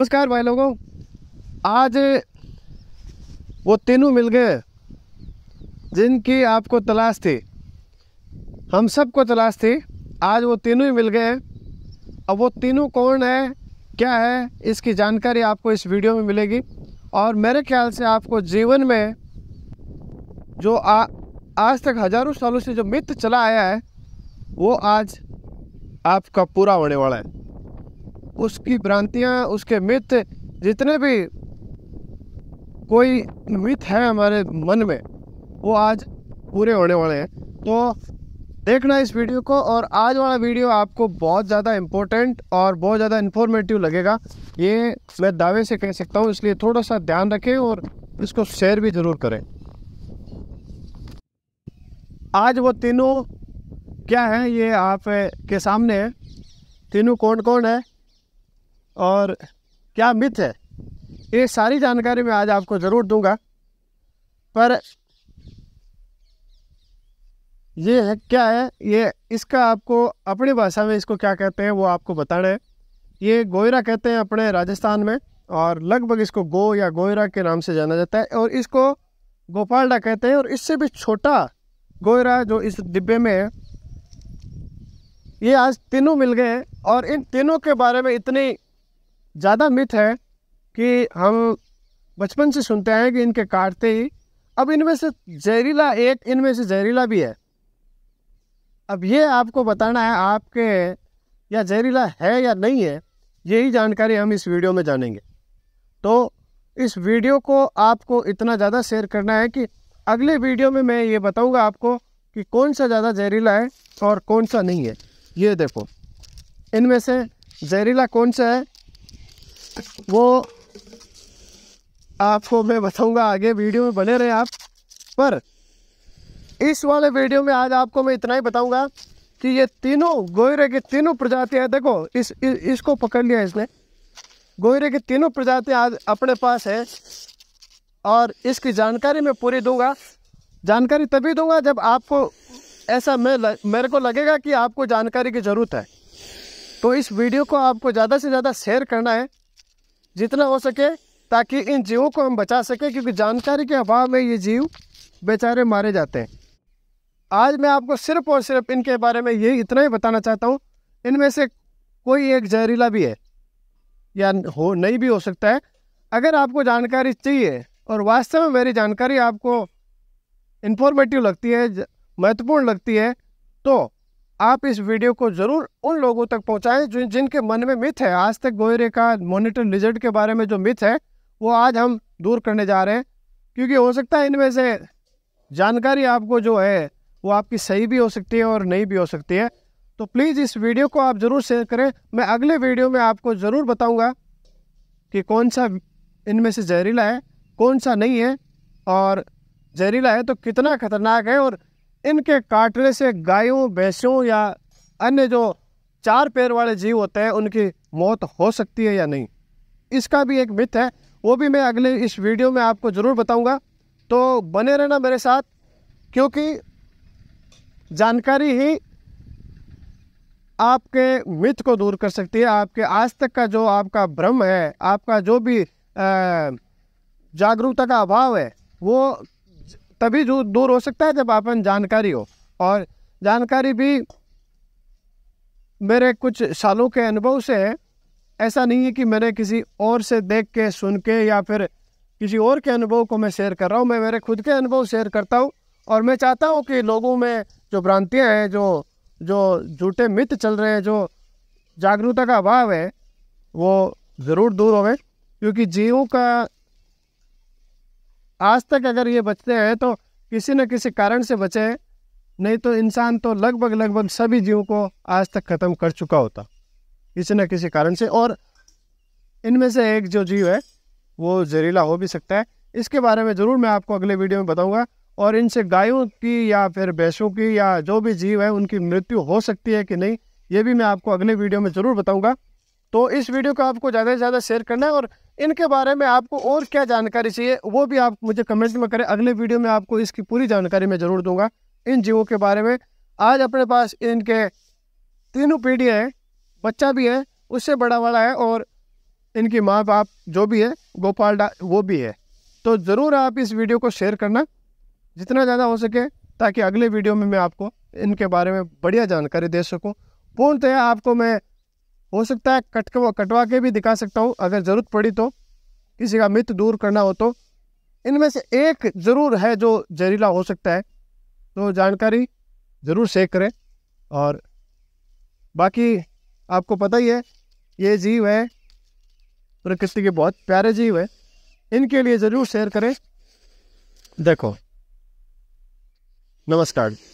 नमस्कार भाई लोगों आज वो तीनों मिल गए जिनकी आपको तलाश थी हम सबको तलाश थी आज वो तीनों ही मिल गए अब वो तीनों कौन है क्या है इसकी जानकारी आपको इस वीडियो में मिलेगी और मेरे ख्याल से आपको जीवन में जो आ, आज तक हज़ारों सालों से जो मित्र चला आया है वो आज आपका पूरा होने वाला है उसकी भ्रांतियाँ उसके मिथ जितने भी कोई मिथ है हमारे मन में वो आज पूरे होने वाले हैं तो देखना इस वीडियो को और आज वाला वीडियो आपको बहुत ज़्यादा इम्पोर्टेंट और बहुत ज़्यादा इन्फॉर्मेटिव लगेगा ये मैं दावे से कह सकता हूँ इसलिए थोड़ा सा ध्यान रखें और इसको शेयर भी ज़रूर करें आज वो तीनों क्या हैं ये आप के सामने है तीनों कौन कौन है और क्या मिथ है ये सारी जानकारी मैं आज आपको ज़रूर दूंगा पर ये है क्या है ये इसका आपको अपनी भाषा में इसको क्या कहते हैं वो आपको बताना है ये गोयरा कहते हैं अपने राजस्थान में और लगभग इसको गो या गोयरा के नाम से जाना जाता है और इसको गोपालडा कहते हैं और इससे भी छोटा गोयरा जो इस डिब्बे में है ये आज तीनों मिल गए हैं और इन तीनों के बारे में इतनी ज़्यादा मिथ है कि हम बचपन से सुनते हैं कि इनके काटते ही अब इनमें से जहरीला एक इनमें से जहरीला भी है अब ये आपको बताना है आपके या जहरीला है या नहीं है यही जानकारी हम इस वीडियो में जानेंगे तो इस वीडियो को आपको इतना ज़्यादा शेयर करना है कि अगले वीडियो में मैं ये बताऊंगा आपको कि कौन सा ज़्यादा जहरीला है और कौन सा नहीं है ये देखो इनमें से जहरीला कौन सा है वो आपको मैं बताऊंगा आगे वीडियो में बने रहे आप पर इस वाले वीडियो में आज आपको मैं इतना ही बताऊंगा कि ये तीनों गोयरे की तीनों प्रजातियाँ देखो इस, इस इसको पकड़ लिया इसने गोयरे की तीनों प्रजातियाँ आज अपने पास है और इसकी जानकारी मैं पूरी दूंगा जानकारी तभी दूंगा जब आपको ऐसा मैं मेरे को लगेगा कि आपको जानकारी की ज़रूरत है तो इस वीडियो को आपको ज़्यादा से ज़्यादा शेयर करना है जितना हो सके ताकि इन जीवों को हम बचा सकें क्योंकि जानकारी के अभाव में ये जीव बेचारे मारे जाते हैं आज मैं आपको सिर्फ और सिर्फ इनके बारे में यही इतना ही बताना चाहता हूँ इनमें से कोई एक जहरीला भी है या हो नहीं भी हो सकता है अगर आपको जानकारी चाहिए और वास्तव में मेरी जानकारी आपको इन्फॉर्मेटिव लगती है महत्वपूर्ण लगती है तो आप इस वीडियो को ज़रूर उन लोगों तक पहुंचाएं जो जिनके मन में मिथ है आज तक गोयरे का मोनिटर लिजर्ट के बारे में जो मिथ है वो आज हम दूर करने जा रहे हैं क्योंकि हो सकता है इनमें से जानकारी आपको जो है वो आपकी सही भी हो सकती है और नहीं भी हो सकती है तो प्लीज़ इस वीडियो को आप ज़रूर शेयर करें मैं अगले वीडियो में आपको ज़रूर बताऊँगा कि कौन सा इनमें से जहरीला है कौन सा नहीं है और जहरीला है तो कितना खतरनाक है और इनके काटने से गायों भैंसों या अन्य जो चार पैर वाले जीव होते हैं उनकी मौत हो सकती है या नहीं इसका भी एक मिथ है वो भी मैं अगले इस वीडियो में आपको ज़रूर बताऊंगा तो बने रहना मेरे साथ क्योंकि जानकारी ही आपके मिथ को दूर कर सकती है आपके आज तक का जो आपका भ्रम है आपका जो भी जागरूकता का अभाव है वो तभी जो दूर हो सकता है जब अपन जानकारी हो और जानकारी भी मेरे कुछ सालों के अनुभव से है ऐसा नहीं है कि मैंने किसी और से देख के सुन के या फिर किसी और के अनुभव को मैं शेयर कर रहा हूँ मैं मेरे खुद के अनुभव शेयर करता हूँ और मैं चाहता हूँ कि लोगों में जो भ्रांतियाँ हैं जो जो झूठे मिथ चल रहे हैं जो जागरूकता का अभाव है वो ज़रूर दूर होवे क्योंकि जीवों का आज तक अगर ये बचते हैं तो किसी न किसी कारण से बचे नहीं तो इंसान तो लगभग लगभग सभी जीवों को आज तक ख़त्म कर चुका होता किसी न किसी कारण से और इनमें से एक जो जीव है वो जहरीला हो भी सकता है इसके बारे में ज़रूर मैं आपको अगले वीडियो में बताऊंगा और इनसे गायों की या फिर भैंसों की या जो भी जीव है उनकी मृत्यु हो सकती है कि नहीं ये भी मैं आपको अगले वीडियो में ज़रूर बताऊँगा तो इस वीडियो को आपको ज़्यादा से ज़्यादा शेयर करना है और इनके बारे में आपको और क्या जानकारी चाहिए वो भी आप मुझे कमेंट में करें अगले वीडियो में आपको इसकी पूरी जानकारी मैं ज़रूर दूंगा इन जीवों के बारे में आज अपने पास इनके तीनों पीढ़ियाँ हैं बच्चा भी है उससे बड़ा वाला है और इनकी माँ बाप जो भी है गोपाल डा वो भी है तो ज़रूर आप इस वीडियो को शेयर करना जितना ज़्यादा हो सके ताकि अगले वीडियो में मैं आपको इनके बारे में बढ़िया जानकारी दे सकूँ पूर्णतः आपको मैं हो सकता है कट कटवा के भी दिखा सकता हूँ अगर ज़रूरत पड़ी तो किसी का मित्र दूर करना हो तो इनमें से एक ज़रूर है जो जहरीला हो सकता है तो जानकारी ज़रूर शेयर करें और बाकी आपको पता ही है ये जीव है प्रकृति के बहुत प्यारे जीव है इनके लिए ज़रूर शेयर करें देखो नमस्कार